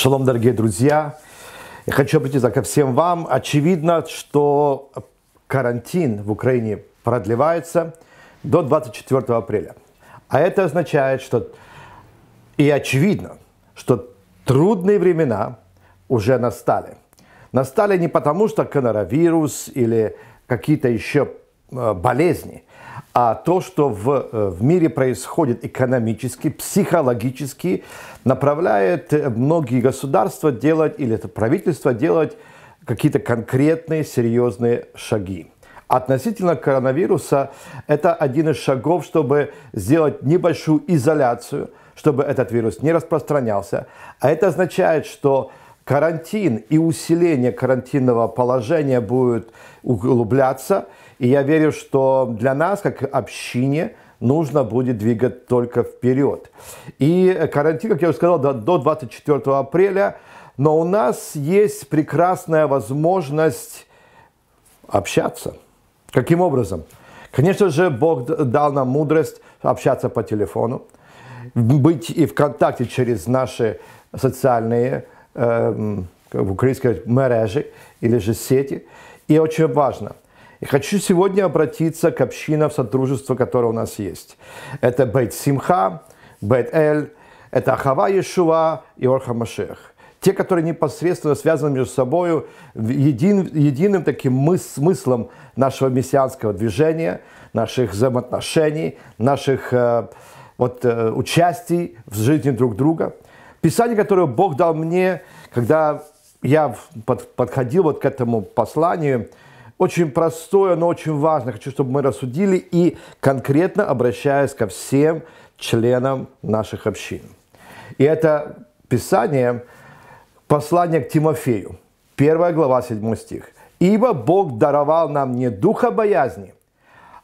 Шалом, дорогие друзья. Я хочу обратиться ко всем вам. Очевидно, что карантин в Украине продлевается до 24 апреля. А это означает, что и очевидно, что трудные времена уже настали. Настали не потому, что коронавирус или какие-то еще э, болезни – а то, что в, э, в мире происходит экономически, психологически, направляет э, многие государства делать, или это правительство делать какие-то конкретные серьезные шаги. Относительно коронавируса, это один из шагов, чтобы сделать небольшую изоляцию, чтобы этот вирус не распространялся. А это означает, что карантин и усиление карантинного положения будет углубляться – и я верю, что для нас, как общине, нужно будет двигать только вперед. И карантин, как я уже сказал, до 24 апреля. Но у нас есть прекрасная возможность общаться. Каким образом? Конечно же, Бог дал нам мудрость общаться по телефону, быть и в контакте через наши социальные э, эм, украинские мережи или же сети. И очень важно – и хочу сегодня обратиться к общинам сотрудничества, которые у нас есть. Это Бейт Симха, Бейт Эль, это Ахава Иешуа и Орха Машех. Те, которые непосредственно связаны между собой един, единым таким мыс, смыслом нашего мессианского движения, наших взаимоотношений, наших э, вот, э, участий в жизни друг друга. Писание, которое Бог дал мне, когда я подходил вот к этому посланию – очень простое, но очень важное. Хочу, чтобы мы рассудили и конкретно обращаясь ко всем членам наших общин. И это Писание, послание к Тимофею, 1 глава, 7 стих. «Ибо Бог даровал нам не духа боязни,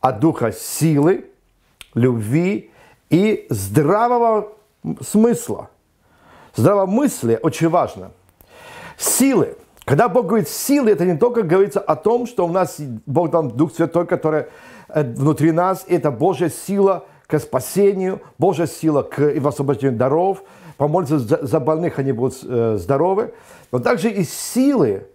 а духа силы, любви и здравого смысла». Здравомыслие очень важно. Силы – когда Бог говорит силы, это не только говорится о том, что у нас Бог дал Дух Святой, который э, внутри нас, это Божья сила к спасению, Божья сила к освобождению даров, помолиться за больных, они будут э, здоровы, но также и силы,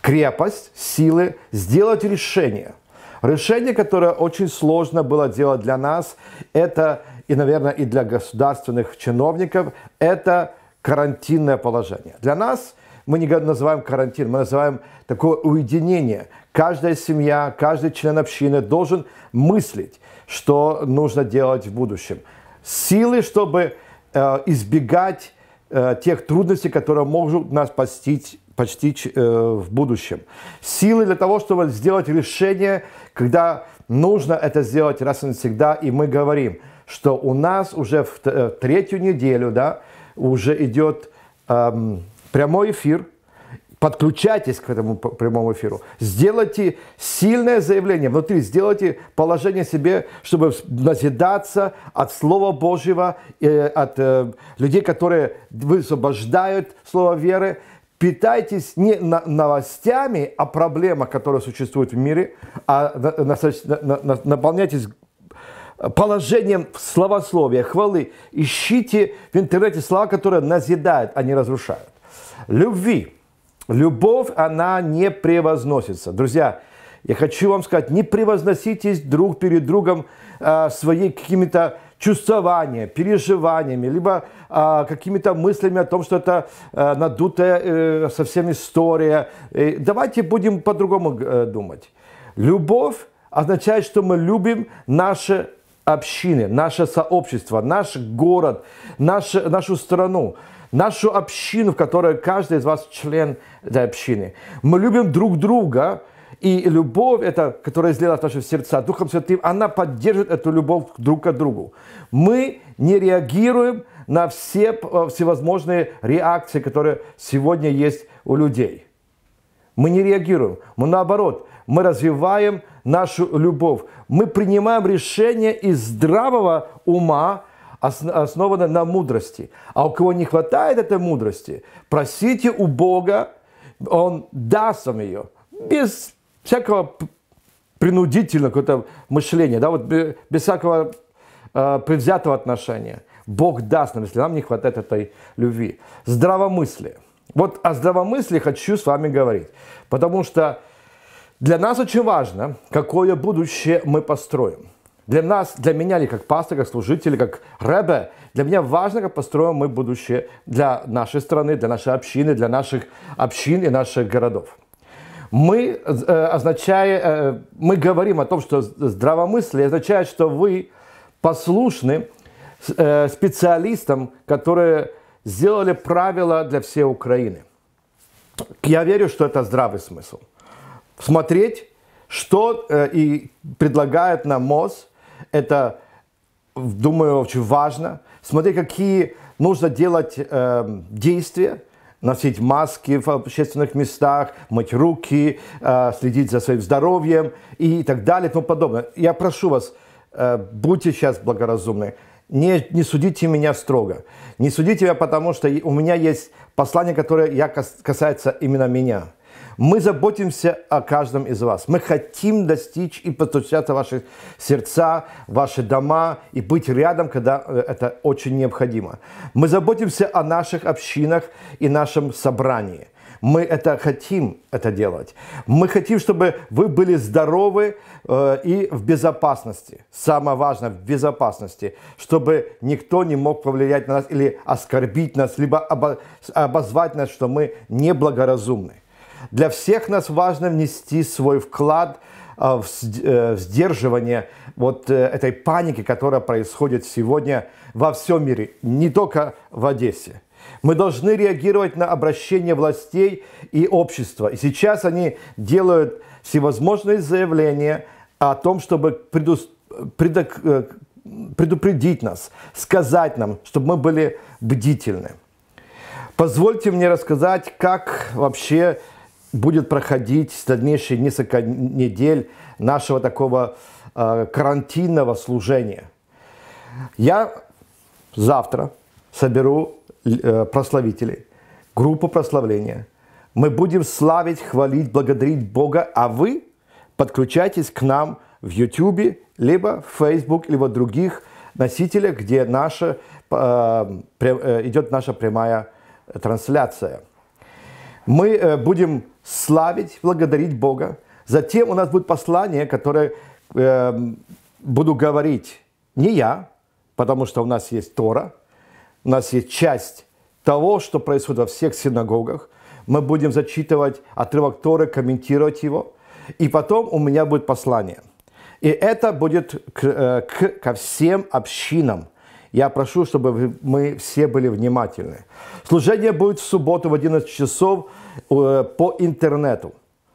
крепость, силы сделать решение. Решение, которое очень сложно было делать для нас, это и, наверное, и для государственных чиновников, это карантинное положение. Для нас – мы не называем карантин, мы называем такое уединение. Каждая семья, каждый член общины должен мыслить, что нужно делать в будущем. Силы, чтобы э, избегать э, тех трудностей, которые могут нас постичь э, в будущем. Силы для того, чтобы сделать решение, когда нужно это сделать раз и навсегда. И мы говорим, что у нас уже в, в э, третью неделю да, уже идет эм, прямой эфир, подключайтесь к этому прямому эфиру, сделайте сильное заявление внутри, сделайте положение себе, чтобы назидаться от Слова Божьего, э, от э, людей, которые высвобождают Слово веры. Питайтесь не новостями о проблемах, которые существуют в мире, а наполняйтесь э, положением словословия, хвалы. Ищите в интернете слова, которые назидают, а не разрушают. Любви. Любовь, она не превозносится. Друзья, я хочу вам сказать, не превозноситесь друг перед другом э, а, свои какими-то чувствования, переживаниями, либо э, какими-то мыслями о том, что это э, надутая э, совсем история. И э, давайте будем по-другому э, думать. Любовь означает, что мы любим наши общины, наше сообщество, наш город, наш, нашу страну нашу общину, в которой каждый из вас член этой общины. Мы любим друг друга, и любовь, это, которая излилась в наши сердца Духом Святым, она поддержит эту любовь друг к другу. Мы не реагируем на все э, всевозможные реакции, которые сегодня есть у людей. Мы не реагируем. Мы наоборот, мы развиваем нашу любовь. Мы принимаем решения из здравого ума основана на мудрости. А у кого не хватает этой мудрости, просите у Бога, Он даст вам ее. Без всякого принудительного какого-то мышления, да, вот э, без всякого э, предвзятого отношения. Бог даст нам, если нам не хватает этой любви. Здравомыслие. Вот о здравомыслии хочу с вами говорить. Потому что для нас очень важно, какое будущее мы построим. Для нас, для меня, или как пастора, как служитель, как ребе, для меня важно, как построим мы будущее для нашей страны, для нашей общины, для наших общин и наших городов. Мы, э, означая, э, мы говорим о том, что здравомыслие означает, что вы послушны э, специалистам, которые сделали правила для всей Украины. Я верю, что это здравый смысл. Смотреть, что э, и предлагает нам мозг. Это, думаю, очень важно. Смотри, какие нужно делать э, действия, носить маски в общественных местах, мыть руки, э, следить за своим здоровьем и так далее и тому подобное. Я прошу вас, э, будьте сейчас благоразумны. Не, не судите меня строго. Не судите меня, потому что у меня есть послание, которое я кас, касается именно меня. Мы заботимся о каждом из вас. Мы хотим достичь и постучаться в ваши сердца, ваши дома и быть рядом, когда э, это очень необходимо. Мы заботимся о наших общинах и нашем собрании. Мы это хотим это делать. Мы хотим, чтобы вы были здоровы э, и в безопасности. Самое важное, в безопасности. Чтобы никто не мог повлиять на нас или оскорбить нас, либо обо обозвать нас, что мы неблагоразумны. Для всех нас важно внести свой вклад а, э, в сдерживание вот э, этой паники, которая происходит сегодня во всем мире, не только в Одессе. Мы должны реагировать на обращение властей и общества. И сейчас они делают всевозможные заявления о том, чтобы э, предупредить нас, сказать нам, чтобы мы были бдительны. Позвольте мне рассказать, как вообще будет проходить дальнейшие несколько недель нашего такого э, карантинного служения. Я завтра соберу э, прославителей, группу прославления. Мы будем славить, хвалить, благодарить Бога, а вы подключайтесь к нам в YouTube, либо в Facebook, либо в других носителях, где наша, э, идет наша прямая трансляция. Мы будем славить, благодарить Бога. Затем у нас будет послание, которое э, буду говорить не я, потому что у нас есть Тора, у нас есть часть того, что происходит во всех синагогах. Мы будем зачитывать отрывок Торы, комментировать его. И потом у меня будет послание. И это будет к, э, к, ко всем общинам. Я прошу, чтобы мы все были внимательны. Служение будет в субботу в 11 часов э, по интернету,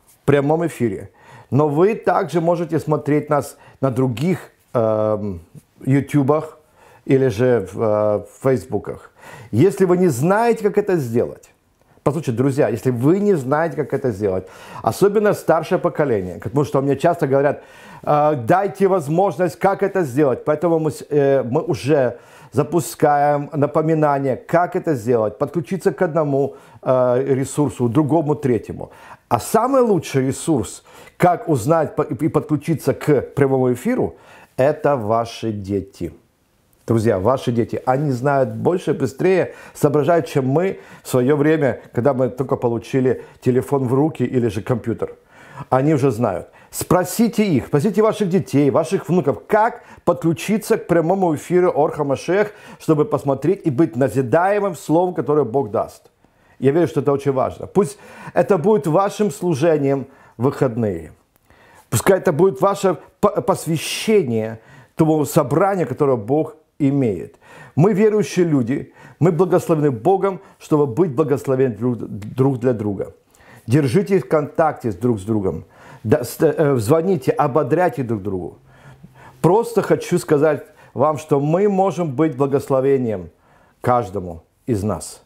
в прямом эфире. Но вы также можете смотреть нас на других э, ютубах или же в э, фейсбуках. Если вы не знаете, как это сделать, Послушайте, друзья, если вы не знаете, как это сделать, особенно старшее поколение, потому что мне часто говорят, «А, дайте возможность, как это сделать. Поэтому мы, э, мы уже запускаем напоминание, как это сделать, подключиться к одному э, ресурсу, другому, третьему. А самый лучший ресурс, как узнать и подключиться к прямому эфиру, это ваши дети. Друзья, ваши дети, они знают больше, быстрее, соображают, чем мы в свое время, когда мы только получили телефон в руки или же компьютер. Они уже знают. Спросите их, спросите ваших детей, ваших внуков, как подключиться к прямому эфиру Орха Машех, чтобы посмотреть и быть назидаемым словом, которое Бог даст. Я верю, что это очень важно. Пусть это будет вашим служением в выходные. Пускай это будет ваше посвящение тому собранию, которое Бог имеет. Мы верующие люди, мы благословены Богом, чтобы быть благословен друг для друга. Держите в контакте с друг с другом, э, э, звоните, ободряйте друг другу. Просто хочу сказать вам, что мы можем быть благословением каждому из нас.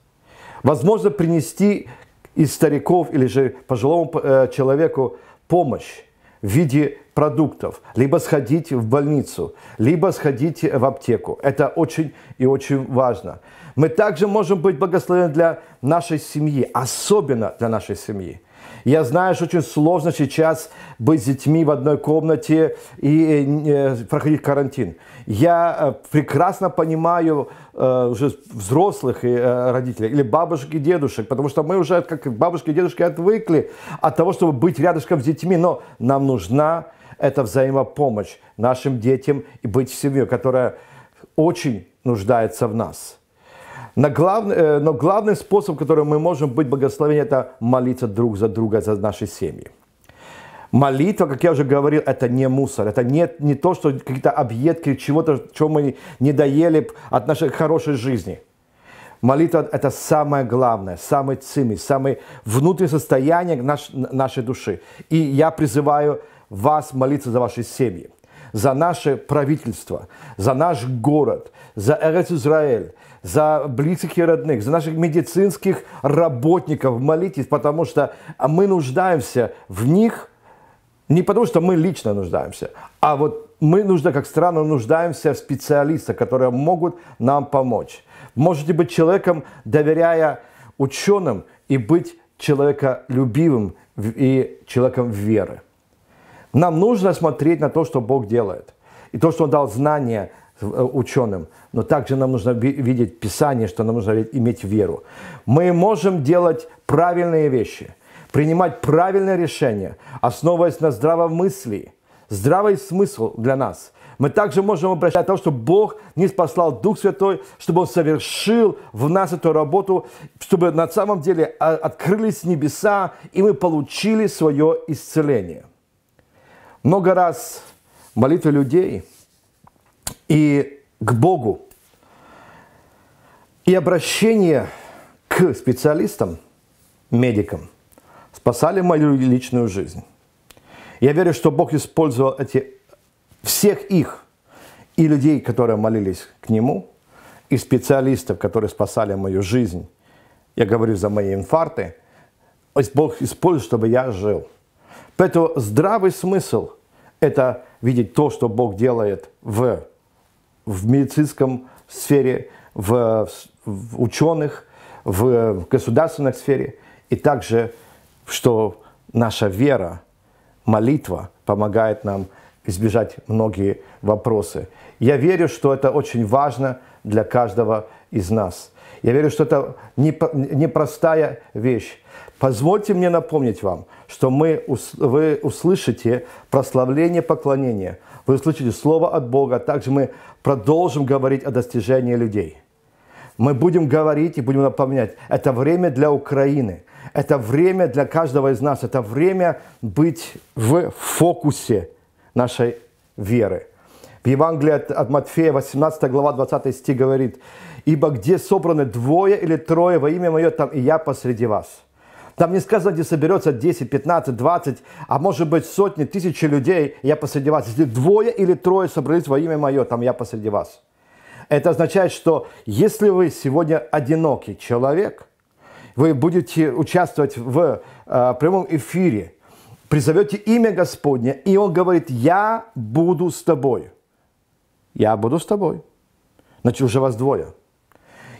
Возможно, принести из стариков или же пожилому э, человеку помощь, в виде продуктов, либо сходить в больницу, либо сходить в аптеку. Это очень и очень важно. Мы также можем быть благословены для нашей семьи, особенно для нашей семьи. Я знаю, что очень сложно сейчас быть с детьми в одной комнате и э, э, проходить карантин. Я э, прекрасно понимаю уже взрослых и родителей, или бабушек и дедушек, потому что мы уже, как бабушки и дедушки, отвыкли от того, чтобы быть рядышком с детьми, но нам нужна эта взаимопомощь нашим детям и быть семьей, которая очень нуждается в нас. Но, главный, э, но главный способ, которым мы можем быть благословением, это молиться друг за друга, за наши семьи. Молитва, как я уже говорил, это не мусор, это не, не то, что какие-то объедки чего-то, чего мы не доели от нашей хорошей жизни. Молитва – это самое главное, самый цимис, самое внутреннее состояние наш, нашей души. И я призываю вас молиться за ваши семьи, за наше правительство, за наш город, за Эрец Израиль, за близких и родных, за наших медицинских работников. Молитесь, потому что мы нуждаемся в них не потому, что мы лично нуждаемся, а вот мы нужно, как страна нуждаемся в специалистах, которые могут нам помочь. Можете быть человеком, доверяя ученым, и быть человеколюбивым и человеком веры. Нам нужно смотреть на то, что Бог делает. И то, что Он дал знания Э, ученым, но также нам нужно видеть Писание, что нам нужно иметь веру. Мы можем делать правильные вещи, принимать правильные решения, основываясь на здравом мысли, Здравый смысл для нас. Мы также можем обращать то, что Бог не послал Дух Святой, чтобы Он совершил в нас эту работу, чтобы на самом деле а, открылись небеса, и мы получили свое исцеление. Много раз молитвы людей – и к Богу. И обращение к специалистам, медикам, спасали мою личную жизнь. Я верю, что Бог использовал эти, всех их, и людей, которые молились к Нему, и специалистов, которые спасали мою жизнь. Я говорю за мои инфаркты. Бог использует, чтобы я жил. Поэтому здравый смысл – это видеть то, что Бог делает в в медицинском сфере, в, в ученых, в, в государственной сфере. И также, что наша вера, молитва помогает нам избежать многие вопросы. Я верю, что это очень важно для каждого из нас. Я верю, что это непростая вещь. Позвольте мне напомнить вам, что мы, вы услышите прославление поклонения – вы услышите слово от Бога. А также мы продолжим говорить о достижении людей. Мы будем говорить и будем напоминать. Это время для Украины. Это время для каждого из нас. Это время быть в фокусе нашей веры. В Евангелии от, от Матфея, 18 глава, 20 стих говорит, «Ибо где собраны двое или трое во имя Мое, там и Я посреди вас». Там не сказано, где соберется 10, 15, 20, а может быть сотни, тысячи людей, я посреди вас. Если двое или трое собрались во имя мое, там я посреди вас. Это означает, что если вы сегодня одинокий человек, вы будете участвовать в э, прямом эфире, призовете имя Господне, и Он говорит, я буду с тобой. Я буду с тобой. Значит, уже вас двое.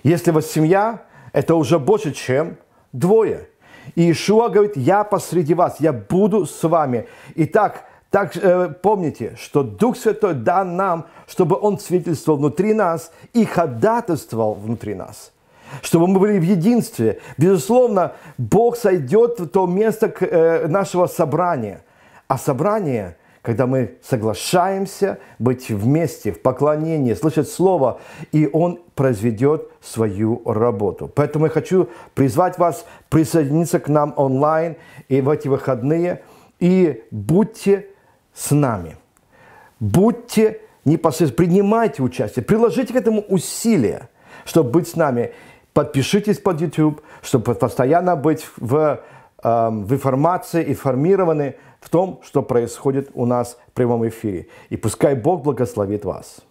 Если вас семья, это уже больше, чем двое. И Ишуа говорит, я посреди вас, я буду с вами. Итак, так, э, помните, что Дух Святой дан нам, чтобы Он свидетельствовал внутри нас и ходатайствовал внутри нас чтобы мы были в единстве. Безусловно, Бог сойдет в то место э, нашего собрания. А собрание – когда мы соглашаемся быть вместе, в поклонении, слышать Слово, и Он произведет свою работу. Поэтому я хочу призвать вас присоединиться к нам онлайн и в эти выходные, и будьте с нами. Будьте непосредственно, принимайте участие, приложите к этому усилия, чтобы быть с нами. Подпишитесь под YouTube, чтобы постоянно быть в, эм, в информации, информированы, в том, что происходит у нас в прямом эфире. И пускай Бог благословит вас.